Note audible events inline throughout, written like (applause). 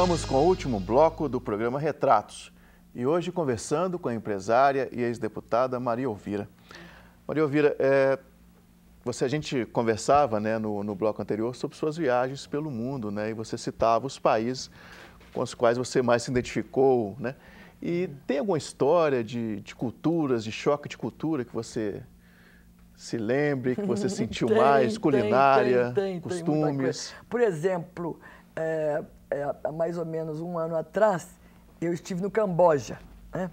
Voltamos com o último bloco do programa Retratos. E hoje conversando com a empresária e ex-deputada Maria Elvira. Maria Elvira, é, você, a gente conversava né, no, no bloco anterior sobre suas viagens pelo mundo, né? E você citava os países com os quais você mais se identificou, né? E tem alguma história de, de culturas, de choque de cultura que você se lembre, que você (laughs) sentiu tem, mais, culinária, tem, tem, costumes? Por exemplo, é, é, há mais ou menos um ano atrás, eu estive no Camboja né?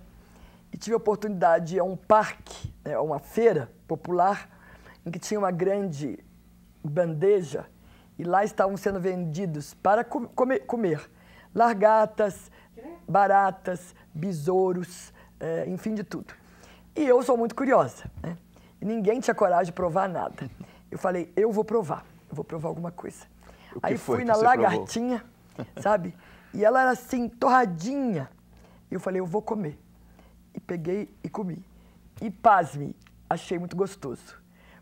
e tive a oportunidade de ir a um parque, né, a uma feira popular, em que tinha uma grande bandeja e lá estavam sendo vendidos para comer, comer largatas, baratas, besouros, é, enfim, de tudo. E eu sou muito curiosa, né? E ninguém tinha coragem de provar nada. Eu falei, eu vou provar, eu vou provar alguma coisa. Aí fui na lagartinha. Provou? (laughs) sabe? E ela era assim, torradinha. E eu falei, eu vou comer. E peguei e comi. E pasme, achei muito gostoso.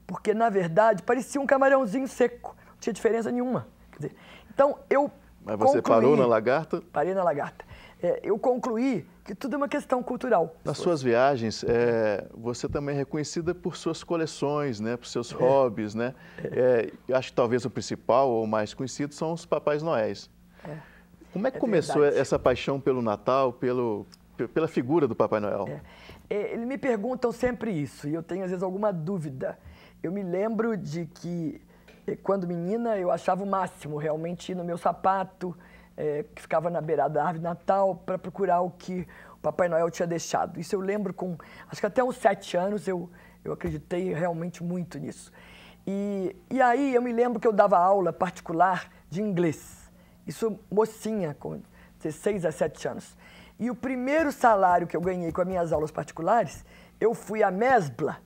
Porque, na verdade, parecia um camarãozinho seco. Não tinha diferença nenhuma. Dizer, então, eu Mas você concluí, parou na lagarta? Parei na lagarta. É, eu concluí que tudo é uma questão cultural. Nas suas viagens, é, você também é reconhecida por suas coleções, né, por seus é. hobbies, né? É. é acho que talvez o principal ou mais conhecido são os Papais Noéis. É. Como é que é começou verdade. essa paixão pelo Natal, pelo, pela figura do Papai Noel? É. é. Eles me perguntam sempre isso e eu tenho às vezes alguma dúvida. Eu me lembro de que eh, quando menina eu achava o máximo realmente no meu sapato, é, que ficava na beirada da árvore de Natal para procurar o que o Papai Noel tinha deixado. Isso eu lembro com, acho que até uns sete anos eu, eu acreditei realmente muito nisso. E, e aí eu me lembro que eu dava aula particular de inglês. Isso mocinha, com 16, 17 anos. E o primeiro salário que eu ganhei com as minhas aulas particulares, eu fui à Mesbla,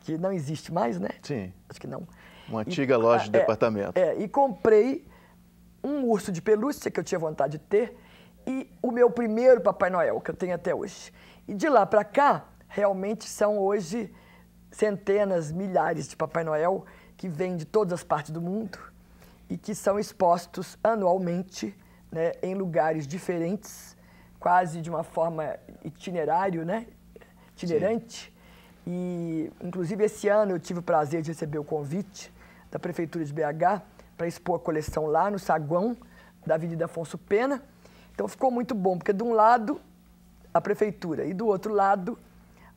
que não existe mais, né? Sim. Acho que não. Uma antiga e, loja de é, departamento. É, e comprei um urso de pelúcia que eu tinha vontade de ter e o meu primeiro Papai Noel, que eu tenho até hoje. E de lá para cá, realmente são hoje centenas, milhares de Papai Noel que vêm de todas as partes do mundo e que são expostos anualmente né, em lugares diferentes, quase de uma forma itinerário, né, itinerante. Sim. E, inclusive, esse ano eu tive o prazer de receber o convite da Prefeitura de BH para expor a coleção lá no saguão da Avenida Afonso Pena. Então ficou muito bom, porque de um lado a prefeitura e do outro lado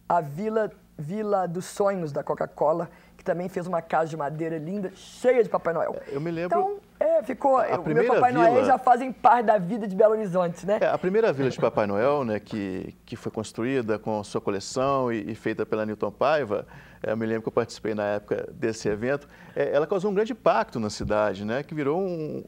a Vila Vila dos Sonhos da Coca-Cola, que também fez uma casa de madeira linda, cheia de Papai Noel. Eu me lembro. Então, é, ficou. A eu, primeira Papai vila, Noel já fazem parte da vida de Belo Horizonte, né? É, a primeira vila de Papai Noel, né, que, que foi construída com sua coleção e, e feita pela Newton Paiva, é, eu me lembro que eu participei na época desse evento, é, ela causou um grande impacto na cidade, né, que virou um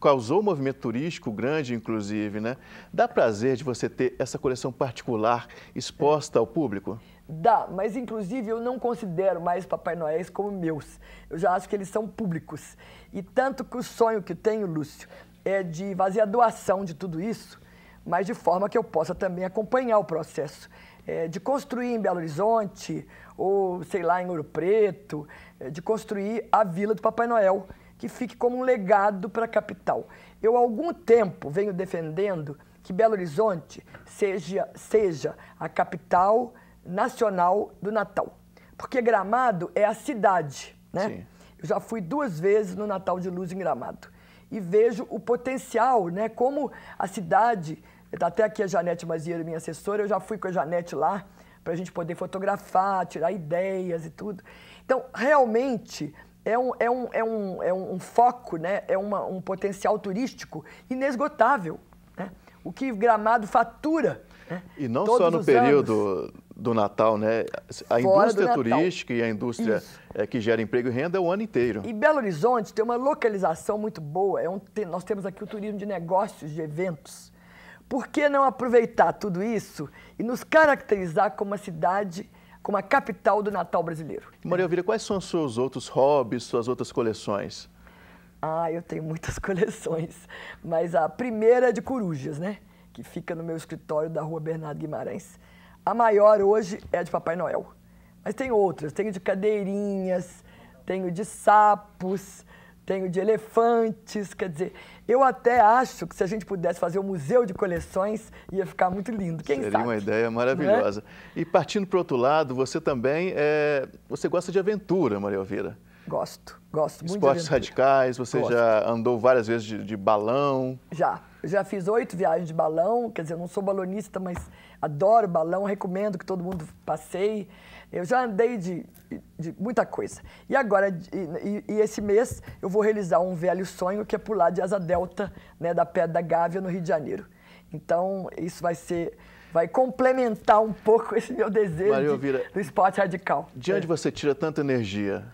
causou um movimento turístico grande, inclusive, né? Dá prazer de você ter essa coleção particular exposta ao público? Dá, mas inclusive eu não considero mais Papai Noéis como meus. Eu já acho que eles são públicos. E tanto que o sonho que tenho, Lúcio, é de fazer a doação de tudo isso, mas de forma que eu possa também acompanhar o processo. É, de construir em Belo Horizonte, ou sei lá, em Ouro Preto, é, de construir a Vila do Papai Noel, que fique como um legado para a capital. Eu, há algum tempo, venho defendendo que Belo Horizonte seja, seja a capital nacional do Natal. Porque Gramado é a cidade, né? Sim. Eu já fui duas vezes no Natal de Luz em Gramado. E vejo o potencial, né? Como a cidade. Tá até aqui a Janete Mazieiro, minha assessora, eu já fui com a Janete lá para a gente poder fotografar, tirar ideias e tudo. Então, realmente, é um, é um, é um, é um, foco, né? é uma, um potencial turístico inesgotável. Né? O que Gramado fatura. Né? E não Todos só no período anos do Natal, né? A indústria turística e a indústria eh, que gera emprego e renda é o ano inteiro. E Belo Horizonte tem uma localização muito boa. É um, tem, nós temos aqui o turismo de negócios, de eventos. Por que não aproveitar tudo isso e nos caracterizar como uma cidade, como a capital do Natal brasileiro? Maria Elvira, quais são os seus outros hobbies, suas outras coleções? Ah, eu tenho muitas (laughs) coleções, mas a primeira é de corujas, né? Que fica no meu escritório da rua Bernardo Guimarães. A maior hoje é a de Papai Noel. Mas tem outras. Tenho de cadeirinhas, tenho de sapos, tenho de elefantes. Quer dizer, eu até acho que se a gente pudesse fazer um museu de coleções, ia ficar muito lindo. Quem Seria sabe? uma ideia né? maravilhosa. É? E partindo para o outro lado, você também é... você gosta de aventura, Maria Elvira. Gosto, gosto muito Esportes radicais, você gosto. já andou várias vezes de, de balão. Já, já fiz oito viagens de balão, quer dizer, eu não sou balonista, mas adoro balão, recomendo que todo mundo passeie. Eu já andei de, de muita coisa. E agora, e, e esse mês, eu vou realizar um velho sonho que é pular de asa delta delta né, da Pedra da Gávea, no Rio de Janeiro. Então, isso vai ser vai complementar um pouco (laughs) esse meu desejo de, do esporte radical. De onde é. você tira tanta energia?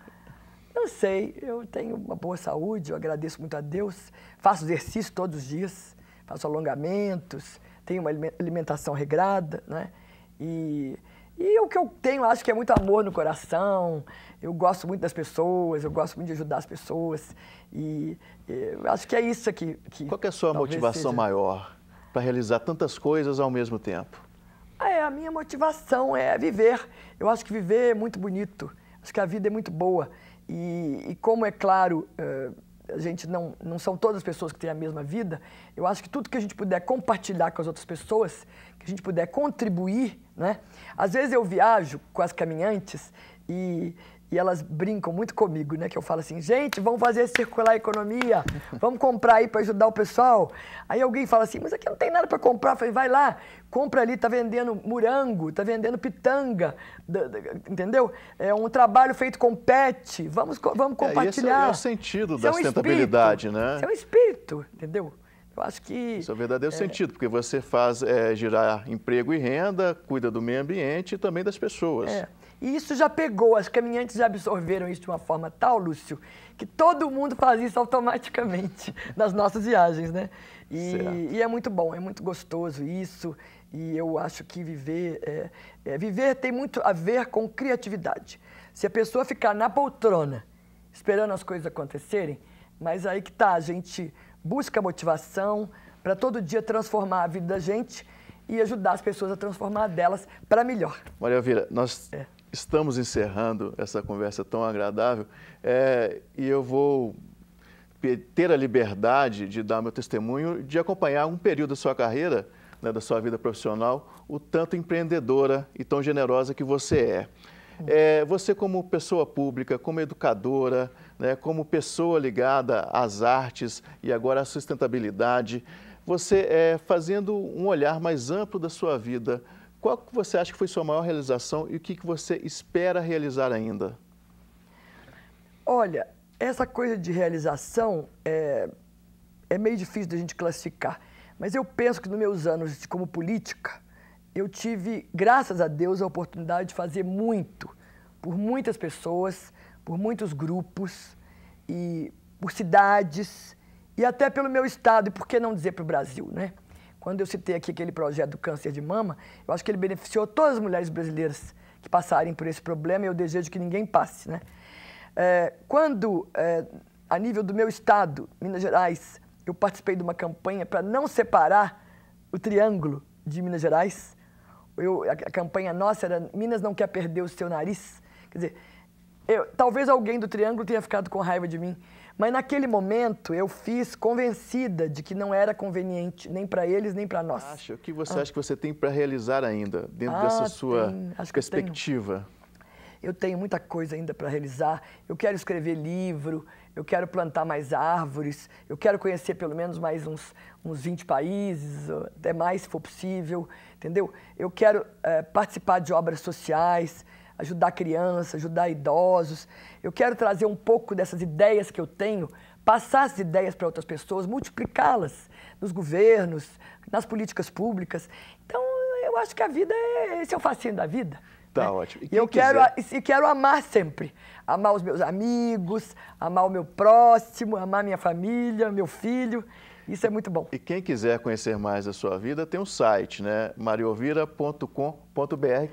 Não sei, eu tenho uma boa saúde, eu agradeço muito a Deus, faço exercício todos os dias, faço alongamentos, tenho uma alimentação regrada, né? E e o que eu tenho, acho que é muito amor no coração. Eu gosto muito das pessoas, eu gosto muito de ajudar as pessoas. E, e acho que é isso aqui. Que Qual que é a sua motivação seja... maior para realizar tantas coisas ao mesmo tempo? Ah, é, a minha motivação é viver. Eu acho que viver é muito bonito. Acho que a vida é muito boa. E, e como é claro. Uh, a gente não, não são todas as pessoas que têm a mesma vida, eu acho que tudo que a gente puder compartilhar com as outras pessoas, que a gente puder contribuir, né? Às vezes eu viajo com as caminhantes e, e elas brincam muito comigo, né? Que eu falo assim, gente, vamos fazer circular a economia, (laughs) vamos comprar aí para ajudar o pessoal. Aí alguém fala assim, mas aqui não tem nada para comprar. Eu falei, vai lá, compra ali, tá vendendo morango, tá vendendo pitanga, entendeu? É um trabalho feito com pet, vamos, vamos compartilhar. É, esse é o é sentido da sustentabilidade, é um né? Esse é um espírito, entendeu? Eu acho que. Isso é verdadeiro é... sentido, porque você faz é, girar emprego e renda, cuida do meio ambiente e também das pessoas. É. E isso já pegou, as caminhantes já absorveram isso de uma forma tal, Lúcio, que todo mundo faz isso automaticamente (laughs) nas nossas viagens, né? E, e é muito bom, é muito gostoso isso. E eu acho que viver, é, é, viver tem muito a ver com criatividade. Se a pessoa ficar na poltrona esperando as coisas acontecerem, mas aí que tá, a gente busca motivação para todo dia transformar a vida da gente e ajudar as pessoas a transformar delas para melhor. Maria Vira nós é estamos encerrando essa conversa tão agradável é, e eu vou ter a liberdade de dar meu testemunho, de acompanhar um período da sua carreira, né, da sua vida profissional, o tanto empreendedora e tão generosa que você é. É, você como pessoa pública, como educadora, né, como pessoa ligada às artes e agora à sustentabilidade, você é, fazendo um olhar mais amplo da sua vida qual que você acha que foi sua maior realização e o que, que você espera realizar ainda? Olha, essa coisa de realização é, é meio difícil da gente classificar, mas eu penso que nos meus anos como política, eu tive, graças a Deus, a oportunidade de fazer muito por muitas pessoas, por muitos grupos e por cidades e até pelo meu estado e por que não dizer para o Brasil, né? Quando eu citei aqui aquele projeto do câncer de mama, eu acho que ele beneficiou todas as mulheres brasileiras que passarem por esse problema e eu desejo que ninguém passe, né? É, quando, é, a nível do meu estado, Minas Gerais, eu participei de uma campanha para não separar o triângulo de Minas Gerais, eu, a, a, campanha nossa era Minas não quer perder o seu nariz. Quer dizer, eu, talvez alguém do Triângulo tenha ficado com raiva de mim, mas naquele momento eu fiz convencida de que não era conveniente nem para eles nem para nós. Acho que você ah. acha que você tem para realizar ainda dentro ah, dessa sua perspectiva? Eu tenho. eu tenho muita coisa ainda para realizar. Eu quero escrever livro, eu quero plantar mais árvores, eu quero conhecer pelo menos mais uns, uns 20 países, até mais se for possível, entendeu? Eu quero é, participar de obras sociais, ajudar crianças, ajudar idosos. Eu quero trazer um pouco dessas ideias que eu tenho, passar as ideias para outras pessoas, multiplicá-las nos governos, nas políticas públicas. Então, eu acho que a vida é esse é o fascínio da vida. Tá né? ótimo. E eu quiser... quero, e quero amar sempre. Amar os meus amigos, amar o meu próximo, amar minha família, meu filho. Isso é muito bom. E quem quiser conhecer mais a sua vida, tem um site, né? mariovira.com.br,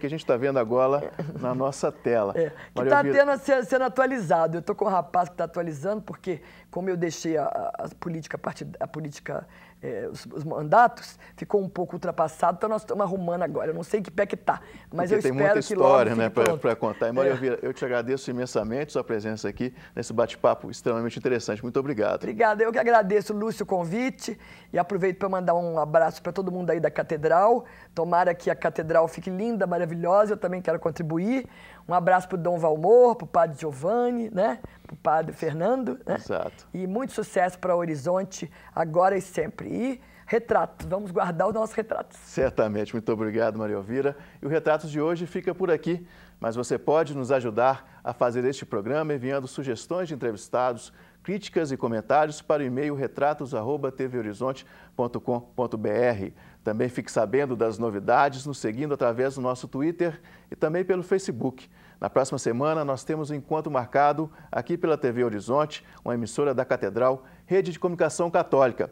que a gente está vendo agora é. na nossa tela. É, que está Vira... sendo, assim, sendo atualizado. Eu estou com o um rapaz que está atualizando, porque como eu deixei a, a política, a política é, os, os, mandatos, ficou um pouco ultrapassado, então nós estamos arrumando agora. Eu não sei em que pé que está, mas Porque eu espero que Tem muita história né, para contar. E, Maria é. Vira, eu te agradeço imensamente sua presença aqui nesse bate-papo extremamente interessante. Muito obrigado. Obrigada, eu que agradeço, Lúcio, o convite convite e aproveito para mandar um abraço para todo mundo aí da Catedral. Tomara que a Catedral fique linda, maravilhosa, eu também quero contribuir. Um abraço para o Dom Valmor, para o Padre Giovanni, né? para o Padre Fernando. Né? Exato. E muito sucesso para o Horizonte, agora e sempre. E retratos, vamos guardar os nossos retratos. Certamente, muito obrigado, Maria Elvira. E o Retratos de hoje fica por aqui. Mas você pode nos ajudar a fazer este programa enviando sugestões de entrevistados, críticas e comentários para o e-mail retratos@tvhorizonte.com.br. Também fique sabendo das novidades nos seguindo através do nosso Twitter e também pelo Facebook. Na próxima semana nós temos um encontro marcado aqui pela TV Horizonte, uma emissora da Catedral, rede de comunicação católica.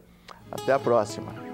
Até a próxima.